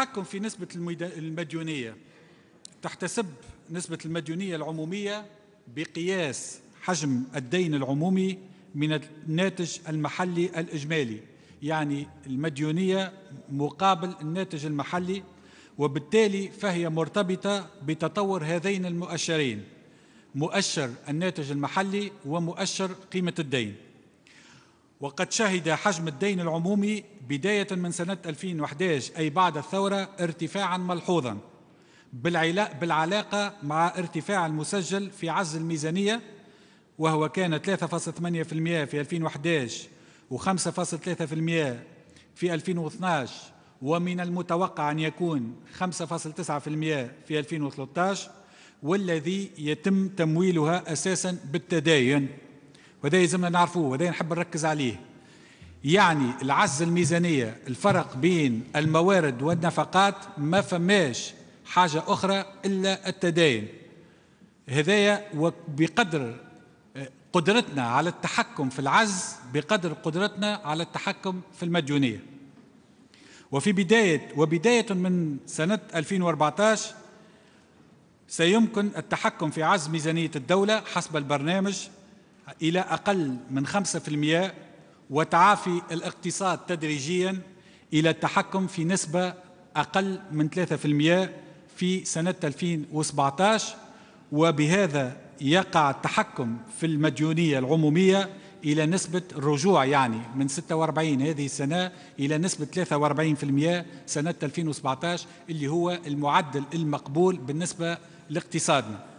التحكم في نسبة المديونية تحتسب نسبة المديونية العمومية بقياس حجم الدين العمومي من الناتج المحلي الإجمالي يعني المديونية مقابل الناتج المحلي وبالتالي فهي مرتبطة بتطور هذين المؤشرين مؤشر الناتج المحلي ومؤشر قيمة الدين وقد شهد حجم الدين العمومي بداية من سنة 2011 أي بعد الثورة ارتفاعا ملحوظا بالعلاقة مع ارتفاع المسجل في عجز الميزانية وهو كان 3.8% في 2011 و5.3% في 2012 ومن المتوقع أن يكون 5.9% في 2013 والذي يتم تمويلها أساسا بالتداين وده يلزمنا نعرفوه وده نحب نركز عليه يعني العز الميزانية الفرق بين الموارد والنفقات ما فماش حاجة أخرى إلا التداين هذايا وبقدر آه، قدرتنا على التحكم في العز بقدر قدرتنا على التحكم في المديونية وفي بداية وبداية من سنة 2014 سيمكن التحكم في عز ميزانية الدولة حسب البرنامج إلى أقل من 5% وتعافي الاقتصاد تدريجيا إلى التحكم في نسبة أقل من 3% في سنة 2017 وبهذا يقع التحكم في المديونية العمومية إلى نسبة الرجوع يعني من 46 هذه السنة إلى نسبة 43% سنة 2017 اللي هو المعدل المقبول بالنسبة لاقتصادنا